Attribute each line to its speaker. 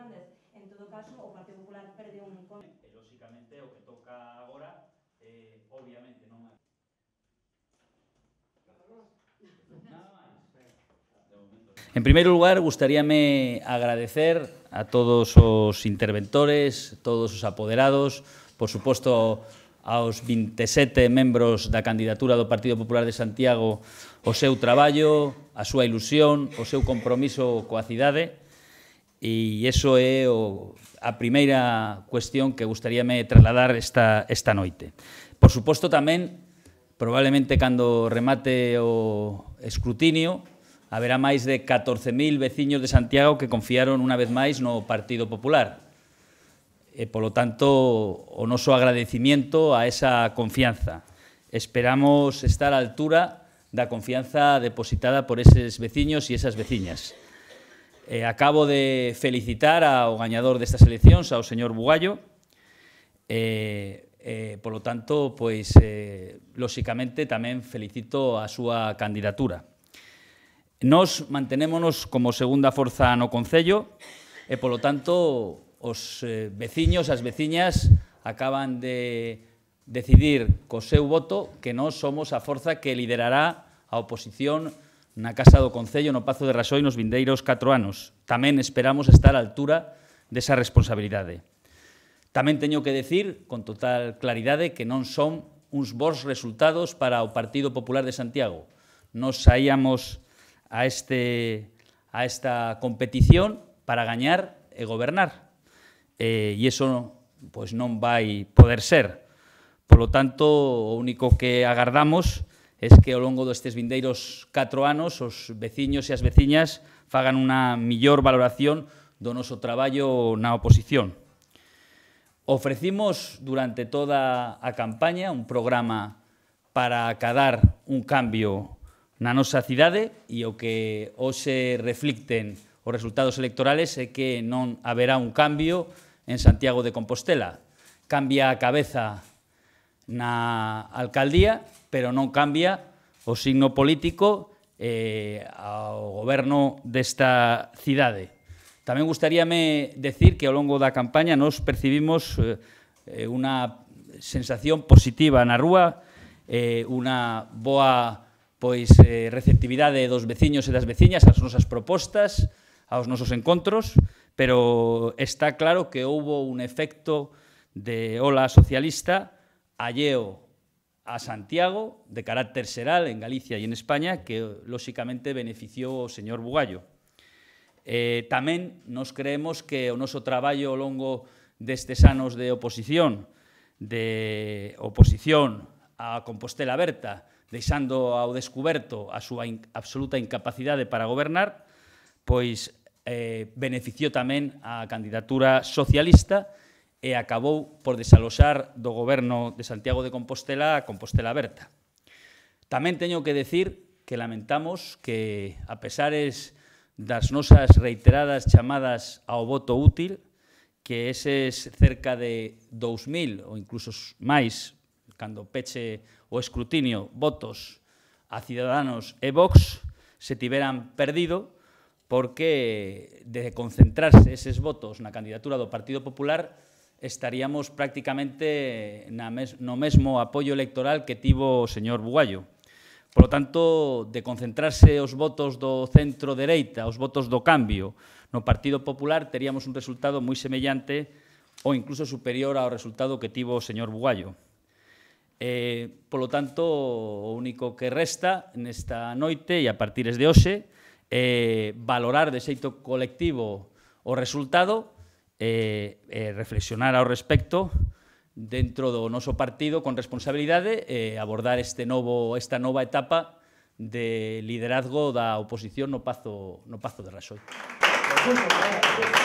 Speaker 1: Fernández. En todo caso, o Partido Popular perdeu un encontro. E, eh, lóxicamente, o que toca agora, eh, obviamente, non... é... En primeiro lugar, gustaríame agradecer a todos os interventores, todos os apoderados, por suposto aos 27 membros da candidatura do Partido Popular de Santiago o seu traballo, a súa ilusión, o seu compromiso coa cidade. E iso é o, a primeira cuestión que gustaríame trasladar esta, esta noite. Por suposto tamén, probablemente cando remate o escrutinio, haberá máis de 14.000 veciños de Santiago que confiaron unha vez máis no Partido Popular. E, polo tanto, o noso agradecimiento a esa confianza. Esperamos estar á altura da confianza depositada por eses veciños e esas veciñas. Eh, acabo de felicitar ao gañador destas eleccións, ao señor Bugallo. Eh, eh, por lo tanto, pois, eh, lóxicamente, tamén felicito a súa candidatura. Nos mantenémonos como segunda forza no Concello e, polo tanto, os eh, veciños, as veciñas, acaban de decidir co seu voto que nós somos a forza que liderará a oposición na Casa do Concello no Pazo de Rasoi nos vindeiros 4 anos. Tamén esperamos estar á altura desa responsabilidade. Tamén teño que decir con total claridade que non son uns bons resultados para o Partido Popular de Santiago. Nos saíamos a, este, a esta competición para gañar e gobernar. Eh, e iso pois non vai poder ser. Por lo tanto, o único que agardamos es que ao longo destes vindeiros 4 anos os veciños e as veciñas fagan unha millor valoración do noso traballo na oposición. Ofrecimos durante toda a campaña un programa para acadar un cambio na nosa cidade e o que hoxe reflicten os resultados electorales é que non haberá un cambio en Santiago de Compostela. Cambia a cabeza na alcaldía, pero non cambia o signo político eh, ao goberno desta cidade. Tamén gustaríame decir que ao longo da campaña nos percibimos eh, eh, unha sensación positiva na rúa, eh, unha boa pois eh, receptividade dos veciños e das veciñas ás nosas propostas, aos nosos encontros, pero está claro que houbo un efecto de ola socialista alleo a Santiago de carácter seral en Galicia e en España que, lóxicamente, beneficiou o señor Bugallo. Eh, tamén nos creemos que o noso traballo ao longo destes anos de oposición, de oposición a Compostela Berta, deixando ao descuberto a súa in absoluta incapacidade para gobernar, pois eh, beneficiou tamén a candidatura socialista e e acabou por desaloxar do goberno de Santiago de Compostela a Compostela Berta. Tamén teño que decir que lamentamos que, a pesares das nosas reiteradas chamadas ao voto útil, que es cerca de 2.000 ou incluso máis, cando peche o escrutinio, votos a Ciudadanos e Vox, se tiveran perdido porque de concentrarse eses votos na candidatura do Partido Popular estaríamos prácticamente na mes, no mesmo apoio electoral que tivo o señor Bugallo. Por lo tanto, de concentrarse os votos do centro dereita, os votos do cambio, no Partido Popular teríamos un resultado moi semellante ou incluso superior ao resultado que tivo o señor Bugallo. Eh, lo tanto, o único que resta nesta noite e a partir de hoxe é eh, valorar de xeito colectivo o resultado eh, eh, reflexionar ao respecto dentro do noso partido con responsabilidade e eh, abordar este novo, esta nova etapa de liderazgo da oposición no Pazo, no Pazo de Rasoi. Aplausos.